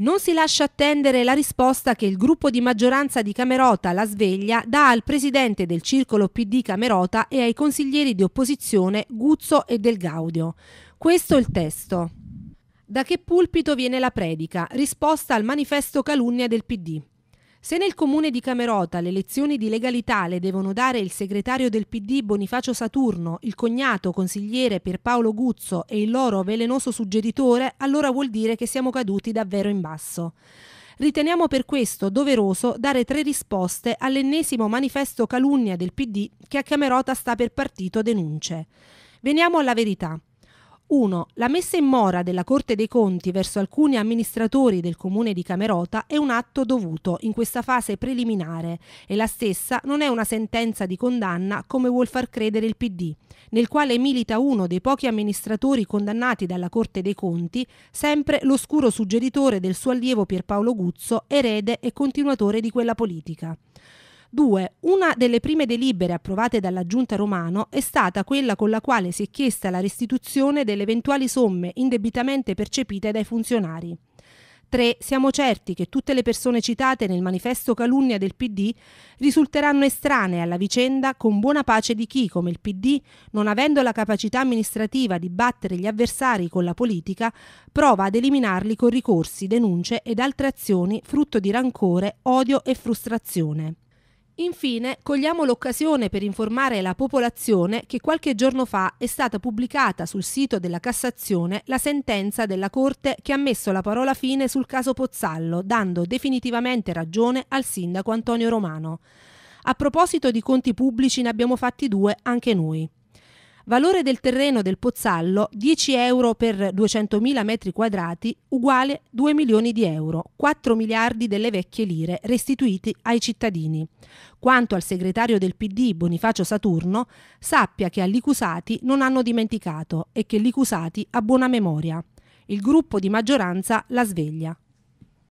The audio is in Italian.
Non si lascia attendere la risposta che il gruppo di maggioranza di Camerota, La Sveglia, dà al presidente del circolo PD Camerota e ai consiglieri di opposizione Guzzo e Del Gaudio. Questo è il testo. Da che pulpito viene la predica? Risposta al manifesto calunnia del PD. Se nel comune di Camerota le lezioni di legalità le devono dare il segretario del PD Bonifacio Saturno, il cognato consigliere Pierpaolo Guzzo e il loro velenoso suggeritore, allora vuol dire che siamo caduti davvero in basso. Riteniamo per questo doveroso dare tre risposte all'ennesimo manifesto calunnia del PD che a Camerota sta per partito denunce. Veniamo alla verità. 1. La messa in mora della Corte dei Conti verso alcuni amministratori del comune di Camerota è un atto dovuto in questa fase preliminare e la stessa non è una sentenza di condanna come vuol far credere il PD, nel quale milita uno dei pochi amministratori condannati dalla Corte dei Conti, sempre l'oscuro suggeritore del suo allievo Pierpaolo Guzzo, erede e continuatore di quella politica. 2. Una delle prime delibere approvate dalla Giunta Romano è stata quella con la quale si è chiesta la restituzione delle eventuali somme indebitamente percepite dai funzionari. 3. Siamo certi che tutte le persone citate nel manifesto calunnia del PD risulteranno estranee alla vicenda con buona pace di chi, come il PD, non avendo la capacità amministrativa di battere gli avversari con la politica, prova ad eliminarli con ricorsi, denunce ed altre azioni frutto di rancore, odio e frustrazione. Infine, cogliamo l'occasione per informare la popolazione che qualche giorno fa è stata pubblicata sul sito della Cassazione la sentenza della Corte che ha messo la parola fine sul caso Pozzallo, dando definitivamente ragione al sindaco Antonio Romano. A proposito di conti pubblici ne abbiamo fatti due anche noi. Valore del terreno del Pozzallo 10 euro per 200.000 metri quadrati uguale 2 milioni di euro, 4 miliardi delle vecchie lire restituiti ai cittadini. Quanto al segretario del PD Bonifacio Saturno, sappia che a Licusati non hanno dimenticato e che Licusati ha buona memoria. Il gruppo di maggioranza la sveglia.